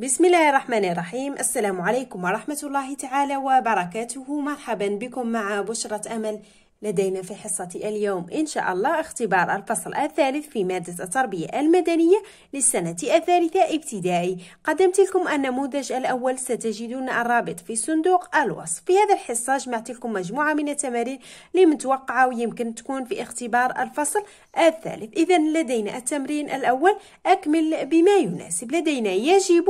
بسم الله الرحمن الرحيم السلام عليكم ورحمة الله تعالى وبركاته مرحبا بكم مع بشرة أمل لدينا في حصة اليوم إن شاء الله اختبار الفصل الثالث في مادة التربية المدنية للسنة الثالثة ابتدائي قدمت لكم النموذج الأول ستجدون الرابط في صندوق الوصف في هذا الحصة جمعت لكم مجموعة من التمارين اللي متوقعة ويمكن تكون في اختبار الفصل الثالث إذا لدينا التمرين الأول أكمل بما يناسب لدينا يجب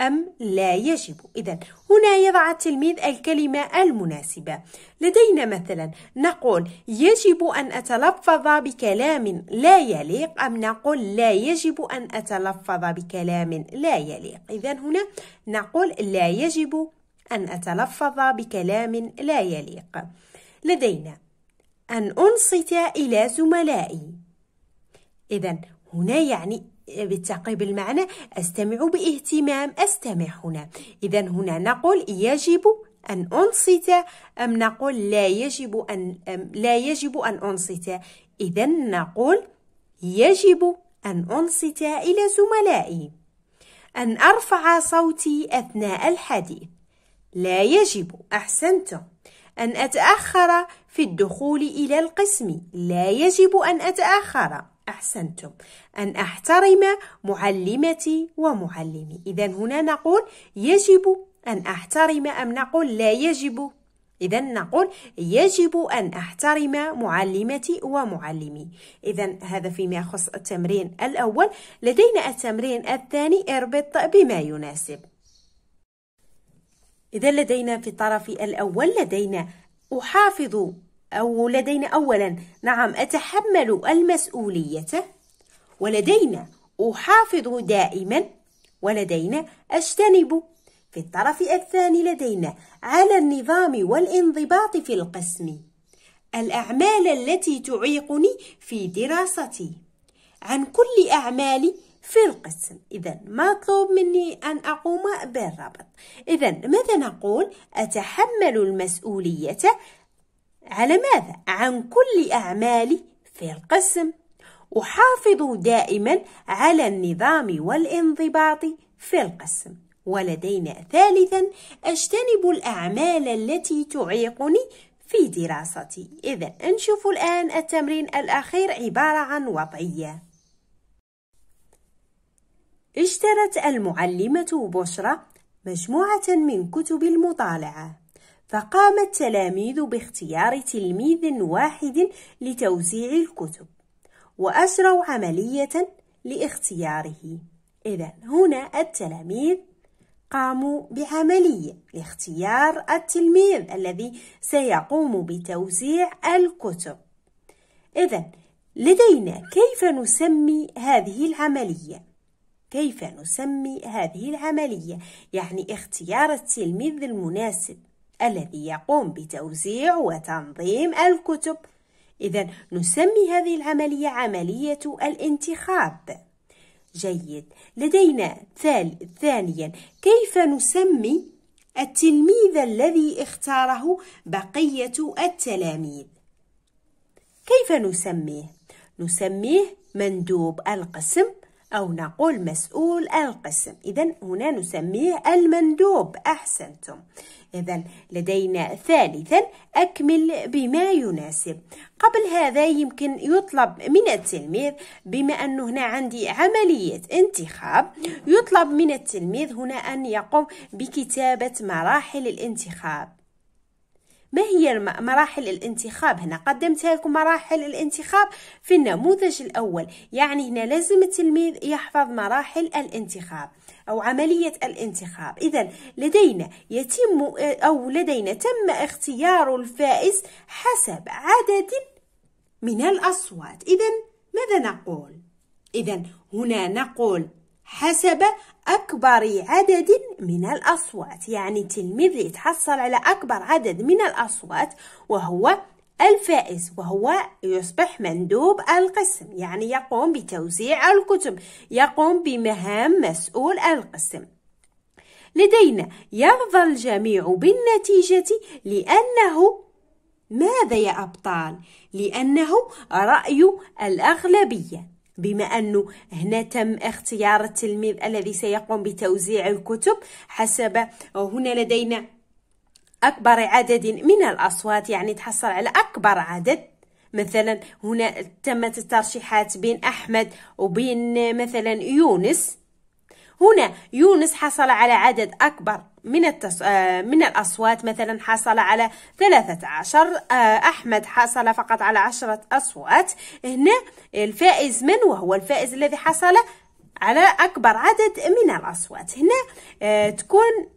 أم لا يجب إذا هنا يضع التلميذ الكلمة المناسبة لدينا مثلا نقول يجب أن أتلفظ بكلام لا يليق أم نقول لا يجب أن أتلفظ بكلام لا يليق إذا هنا نقول لا يجب أن أتلفظ بكلام لا يليق لدينا أن أنصت إلى زملائي إذا هنا يعني بالتعقيب المعنى أستمع باهتمام أستمع هنا إذا هنا نقول يجب أن أنصت أم نقول لا يجب أن لا يجب أن أنصت إذا نقول يجب أن أنصت إلى زملائي أن أرفع صوتي أثناء الحديث لا يجب أحسنتم أن أتأخر في الدخول إلى القسم لا يجب أن أتأخر أحسنتم أن أحترم معلمتي ومعلمي إذا هنا نقول يجب أن أحترم أم نقول لا يجب إذا نقول يجب أن أحترم معلمتي ومعلمي إذا هذا فيما يخص التمرين الأول لدينا التمرين الثاني اربط بما يناسب إذا لدينا في الطرف الأول لدينا أحافظ أو لدينا أولا نعم أتحمل المسؤولية ولدينا أحافظ دائما ولدينا أجتنب في الطرف الثاني لدينا على النظام والانضباط في القسم الأعمال التي تعيقني في دراستي عن كل أعمالي في القسم إذا مطلوب مني أن أقوم بالربط إذا ماذا نقول أتحمل المسؤولية على ماذا؟ عن كل أعمالي في القسم أحافظ دائما على النظام والانضباط في القسم ولدينا ثالثا أجتنب الأعمال التي تعيقني في دراستي إذا نشوف الآن التمرين الأخير عبارة عن وضعية اشترت المعلمة بشرى مجموعة من كتب المطالعة فقام التلاميذ باختيار تلميذ واحد لتوزيع الكتب وأجروا عملية لاختياره إذا هنا التلاميذ قاموا بعملية لاختيار التلميذ الذي سيقوم بتوزيع الكتب إذا لدينا كيف نسمي هذه العملية؟ كيف نسمي هذه العملية؟ يعني اختيار التلميذ المناسب الذي يقوم بتوزيع وتنظيم الكتب إذا نسمي هذه العملية عملية الانتخاب جيد لدينا ثانيا كيف نسمي التلميذ الذي اختاره بقية التلاميذ كيف نسميه؟ نسميه مندوب القسم أو نقول مسؤول القسم إذا هنا نسميه المندوب أحسنتم إذا لدينا ثالثا أكمل بما يناسب قبل هذا يمكن يطلب من التلميذ بما أنه هنا عندي عملية انتخاب يطلب من التلميذ هنا أن يقوم بكتابة مراحل الانتخاب ما هي مراحل الانتخاب هنا قدمتها لكم مراحل الانتخاب في النموذج الأول يعني هنا لازم التلميذ يحفظ مراحل الانتخاب أو عملية الانتخاب إذا لدينا يتم أو لدينا تم اختيار الفائز حسب عدد من الأصوات إذا ماذا نقول؟ إذا هنا نقول حسب أكبر عدد من الأصوات يعني التلميذ يتحصل على أكبر عدد من الأصوات وهو الفائز وهو يصبح مندوب القسم يعني يقوم بتوزيع الكتب يقوم بمهام مسؤول القسم لدينا يرضى الجميع بالنتيجة لأنه ماذا يا أبطال؟ لأنه رأي الأغلبية بما أنه هنا تم اختيار التلميذ الذي سيقوم بتوزيع الكتب حسب هنا لدينا أكبر عدد من الأصوات يعني تحصل على أكبر عدد مثلا هنا تمت الترشيحات بين أحمد وبين مثلا يونس هنا يونس حصل على عدد أكبر من التص... آه، من الأصوات مثلا حصل على 13 آه، أحمد حصل فقط على 10 أصوات هنا الفائز من وهو الفائز الذي حصل على أكبر عدد من الأصوات هنا آه، تكون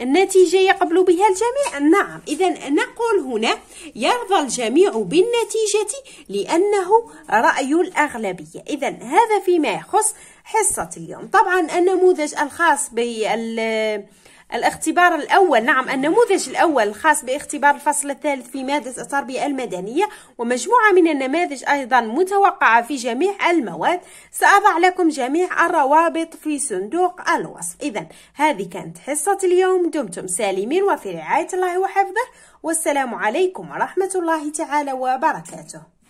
النتيجة يقبل بها الجميع نعم إذا نقول هنا يرضى الجميع بالنتيجة لأنه رأي الأغلبية إذا هذا فيما يخص حصة اليوم طبعا النموذج الخاص بال الاختبار الأول نعم النموذج الأول الخاص باختبار الفصل الثالث في مادة التربية المدنية ومجموعة من النماذج أيضا متوقعة في جميع المواد سأضع لكم جميع الروابط في صندوق الوصف إذا هذه كانت حصة اليوم دمتم سالمين وفي رعاية الله وحفظه والسلام عليكم ورحمة الله تعالى وبركاته